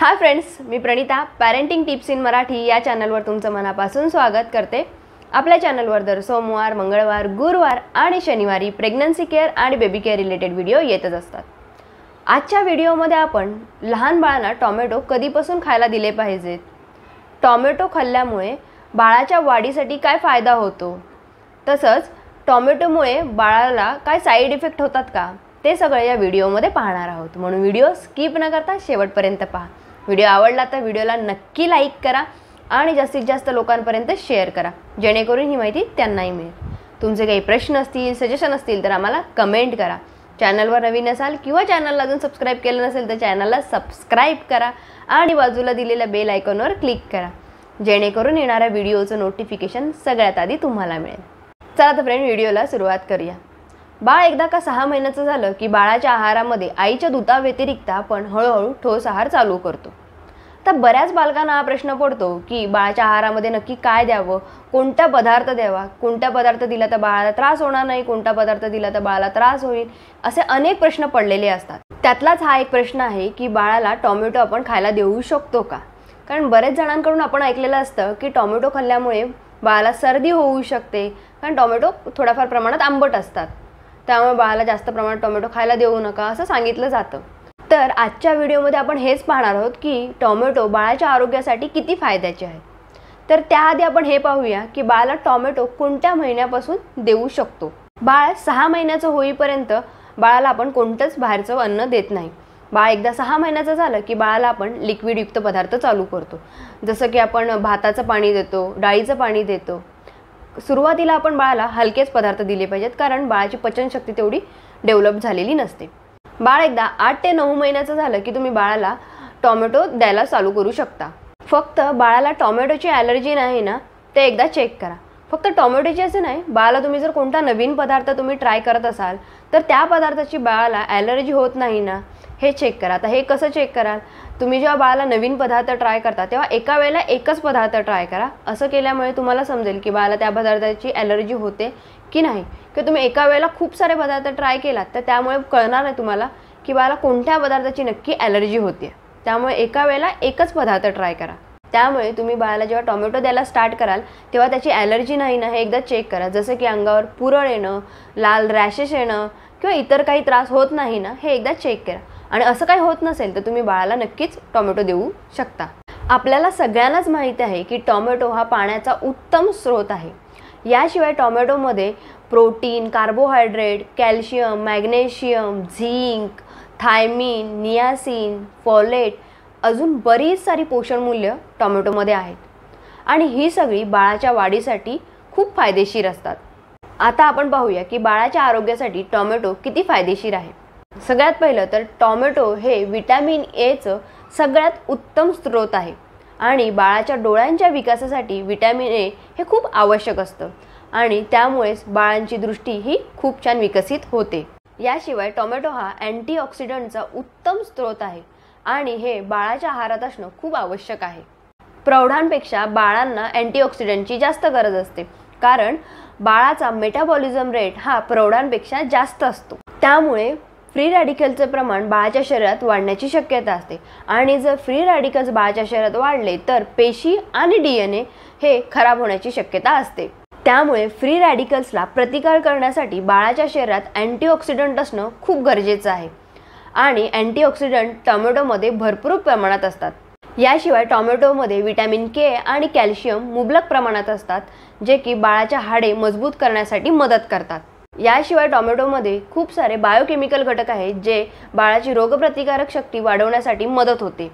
हाय friends मी Pranita parenting tips in Marathi या चॅनलवर तुमचं मनापासून स्वागत करते आपल्या चॅनलवर दर सोमवार मंगळवार गुरुवार आणि शनिवारी प्रेग्नन्सी केअर आणि बेबी केअर रिलेटेड व्हिडिओ येतच असतात आजच्या व्हिडिओमध्ये आपण लहान बाळांना टॉमॅटो कधीपासून खायला दिले पाहिजेत टॉमॅटो खाल्ल्यामुळे बाळाच्या वाढीसाठी काय फायदा होतो तसंच टॉमॅटोमुळे बाळाला काय साईड इफेक्ट होतात का ते सगळं या व्हिडिओमध्ये पाहणार आहोत म्हणून व्हिडिओ स्किप न करता शेवटपर्यंत पहा व्हिडिओ आवडला तर व्हिडिओला नक्की लाईक करा आणि जास्तीत जास्त लोकांपर्यंत शेअर करा जेणेकरून ही माहिती त्यांनाही मिळेल तुमचे काही प्रश्न असतील सजेशन असतील तर आम्हाला कमेंट करा चॅनलवर नवीन असाल किंवा चॅनलला अजून सबस्क्राईब केलं नसेल तर चॅनलला सबस्क्राईब करा आणि बाजूला दिलेल्या बेल आयकॉनवर क्लिक करा जेणेकरून येणाऱ्या व्हिडिओचं नोटिफिकेशन सगळ्यात आधी तुम्हाला मिळेल चला तर फ्रेंड व्हिडिओला सुरुवात करूया बाळ एकदा का सहा महिन्याचं झालं की बाळाच्या आहारामध्ये आईच्या दुधाव्यतिरिक्त आपण हळूहळू ठोस आहार चालू करतो आता बऱ्याच बालकांना हा प्रश्न पडतो की बाळाच्या आहारामध्ये नक्की काय द्यावं कोणता पदार्थ द्यावा कोणता पदार्थ दिला तर बाळाला त्रास होणार नाही कोणता पदार्थ दिला तर बाळाला त्रास होईल असे अनेक प्रश्न पडलेले असतात त्यातलाच हा एक प्रश्न आहे की बाळाला टॉमॅटो आपण खायला देऊ शकतो का कारण बरेच जणांकडून आपण ऐकलेलं असतं की टॉमॅटो खाल्ल्यामुळे बाळाला सर्दी होऊ शकते कारण टॉमॅटो थोड्याफार प्रमाणात आंबट असतात त्यामुळे बाळाला जास्त प्रमाणात टॉमॅटो खायला देऊ नका असं सांगितलं जातं तर आजच्या व्हिडिओमध्ये आपण हेच पाहणार आहोत की टॉमॅटो बाळाच्या आरोग्यासाठी किती फायद्याचे आहे तर त्याआधी आपण हे पाहूया की बाळाला टॉमॅटो कोणत्या महिन्यापासून देऊ शकतो बाळ सहा महिन्याचं होईपर्यंत बाळाला आपण कोणतंच बाहेरचं अन्न देत नाही बाळ एकदा सहा महिन्याचं झालं की बाळाला आपण लिक्विडयुक्त पदार्थ चालू करतो जसं की आपण भाताचं पाणी देतो डाळीचं पाणी देतो सुरुवातीला आपण बाळाला हलकेच पदार्थ दिले पाहिजेत कारण बाळाची पचनशक्ती तेवढी डेव्हलप झालेली नसते बाळ एकदा आठ ते नऊ महिन्याचं झालं की तुम्ही बाळाला टॉमॅटो द्यायला चालू करू शकता फक्त बाळाला टॉमॅटोची ॲलर्जी नाही ना ते एकदा चेक करा फक्त टॉमॅटोची असे नाही बाळाला तुम्ही जर कोणता नवीन पदार्थ तुम्ही ट्राय करत असाल तर त्या पदार्थाची बाळाला ॲलर्जी होत नाही ना हे चेक करा आता हे कसं चेक कराल तुम्ही जेव्हा बाळाला नवीन पदार्थ ट्राय करता तेव्हा एका वेळेला एकच पदार्थ ट्राय करा असं केल्यामुळे तुम्हाला समजेल की बाळाला त्या पदार्थाची ॲलर्जी होते की नाही किंवा तुम्ही एका वेळेला खूप सारे पदार्थ ट्राय केलात तर त्यामुळे कळणार नाही तुम्हाला की बाळाला कोणत्या पदार्थाची नक्की ॲलर्जी होते त्यामुळे एका वेळेला एकच पदार्थ ट्राय करा त्यामुळे तुम्ही बाळाला जेव्हा टॉमॅटो द्यायला स्टार्ट कराल तेव्हा त्याची ॲलर्जी नाही ना हे एकदा चेक करा जसं की अंगावर पुरळ येणं लाल रॅशेस येणं किंवा इतर काही त्रास होत नाही ना हे एकदा चेक करा आणि असं काही होत नसेल तर तुम्ही बाळाला नक्कीच टॉमॅटो देऊ शकता आपल्याला सगळ्यांनाच माहिती आहे की टॉमॅटो हा पाण्याचा उत्तम स्रोत आहे याशिवाय टॉमॅटोमध्ये protein carbohydrate calcium magnesium zinc thiamine niacin folate अजून बरीच सारी पोषण मूल्य टोमॅटोमध्ये आहेत आणि ही सगळी बाळाच्या वाढीसाठी खूप फायदेशीर असतात आता आपण पाहूया की बाळाच्या आरोग्यासाठी टॉमॅटो किती फायदेशीर आहे सगळ्यात पहिलं तर टॉमॅटो हे विटॅमिन एचं सगळ्यात उत्तम स्रोत आहे आणि बाळाच्या डोळ्यांच्या विकासासाठी विटॅमिन ए हे खूप आवश्यक असतं आणि त्यामुळेच बाळांची दृष्टी ही खूप छान विकसित होते याशिवाय टोमॅटो हा अँटीऑक्सिडंटचा उत्तम स्रोत आहे आणि हे बाळाच्या आहारात असणं खूप आवश्यक आहे प्रौढांपेक्षा बाळांना अँटीऑक्सिडंटची जास्त गरज असते कारण बाळाचा मेटाबॉलिझम रेट हा प्रौढांपेक्षा जास्त असतो त्यामुळे फ्री रॅडिकलचं प्रमाण बाळाच्या शरीरात वाढण्याची शक्यता असते आणि जर फ्री रॅडिकल्स बाळाच्या शरीरात वाढले तर पेशी आणि डी एन ए हे खराब होण्याची शक्यता असते त्यामुळे फ्री रॅडिकल्सला प्रतिकार करण्यासाठी बाळाच्या शरीरात अँटीऑक्सिडंट असणं खूप गरजेचं आहे आणि अँटीऑक्सिडंट टॉमॅटोमध्ये भरपूर प्रमाणात असतात याशिवाय टॉमॅटोमध्ये विटॅमिन के आणि कॅल्शियम मुबलक प्रमाणात असतात जे की बाळाच्या हाडे मजबूत करण्यासाठी मदत करतात याशिवाय टॉमॅटोमध्ये खूप सारे बायोकेमिकल घटक आहेत जे बाळाची रोगप्रतिकारक शक्ती वाढवण्यासाठी मदत होते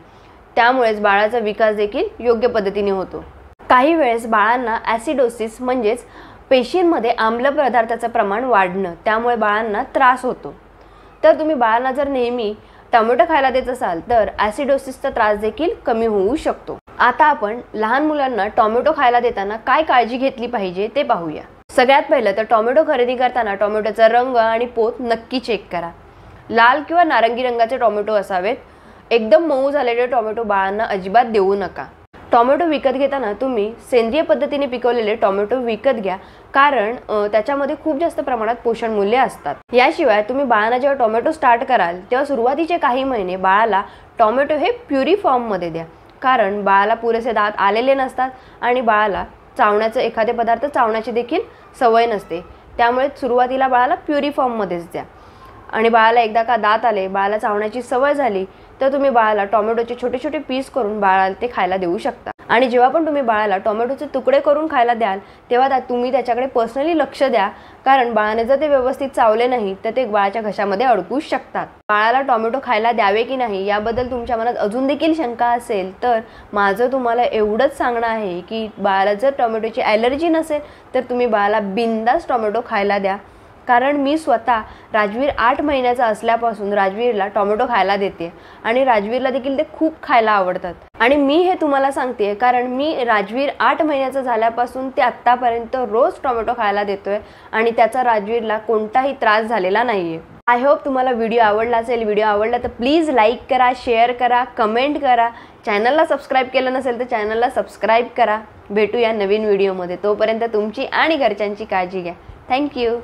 त्यामुळेच बाळाचा विकास देखील योग्य पद्धतीने होतो काही वेळेस बाळांना ॲसिडोसिस म्हणजेच पेशींमध्ये आम्ल पदार्थाचं प्रमाण वाढणं त्यामुळे बाळांना त्रास होतो तर तुम्ही बाळांना जर नेहमी टोमॅटो खायला देत असाल तर ॲसिडोसिसचा त्रास देखील कमी होऊ शकतो आता आपण लहान मुलांना टोमॅटो खायला देताना काय काळजी घेतली पाहिजे ते पाहूया सगळ्यात पहिलं तर टोमॅटो खरेदी करताना टोमॅटोचा रंग आणि पोत नक्की चेक करा लाल किंवा नारंगी रंगाचे टोमॅटो असावेत एकदम मऊ झालेले टोमॅटो बाळांना अजिबात देऊ नका टॉमॅटो विकत घेताना तुम्ही सेंद्रिय पद्धतीने पिकवलेले टॉमॅटो विकत घ्या कारण त्याच्यामध्ये खूप जास्त प्रमाणात पोषण मूल्य असतात याशिवाय तुम्ही बाळांना जेव्हा टॉमॅटो स्टार्ट कराल तेव्हा सुरुवातीचे काही महिने बाळाला टॉमॅटो हे प्युरी फॉर्ममध्ये द्या कारण बाळाला पुरेसे दात आलेले नसतात आणि बाळाला चावण्याचं एखादे पदार्थ चावण्याची देखील सवय नसते त्यामुळे सुरुवातीला बाळाला प्युरी फॉर्ममध्येच द्या आणि बाळाला एकदा का दात आले बाळाला चावण्याची सवय झाली तर तुम्ही बाळाला टोमॅटोचे छोटे छोटे पीस करून बाळाला ते खायला देऊ शकता आणि जेव्हा पण तुम्ही बाळाला टोमॅटोचे तुकडे करून खायला द्याल तेव्हा त्या तुम्ही त्याच्याकडे पर्सनली लक्ष द्या कारण बाळाने जर ते व्यवस्थित चावले नाही तर ते बाळाच्या घशामध्ये अडकू शकतात बाळाला टोमॅटो खायला द्यावे की नाही याबद्दल तुमच्या मनात अजून देखील शंका असेल तर माझं तुम्हाला एवढंच सांगणं आहे की बाळाला जर टोमॅटोची ॲलर्जी नसेल तर तुम्ही बाळाला बिंदास टोमॅटो खायला द्या कारण मी स्वतः राजवीर आठ महिन्याचा असल्यापासून राजवीरला टोमॅटो खायला देते आणि राजवीरला देखील ते खूप खायला आवडतात आणि मी हे तुम्हाला सांगते कारण मी राजवीर आठ महिन्याचा झाल्यापासून ते आत्तापर्यंत रोज टोमॅटो खायला देतोय आणि त्याचा राजवीरला कोणताही त्रास झालेला नाही आहे आय होप तुम्हाला व्हिडिओ आवडला असेल व्हिडिओ आवडला तर प्लीज लाईक करा शेअर करा कमेंट करा चॅनलला सबस्क्राईब केलं नसेल तर चॅनलला सबस्क्राईब करा भेटू या नवीन व्हिडिओमध्ये तोपर्यंत तुमची आणि घरच्यांची काळजी घ्या थँक्यू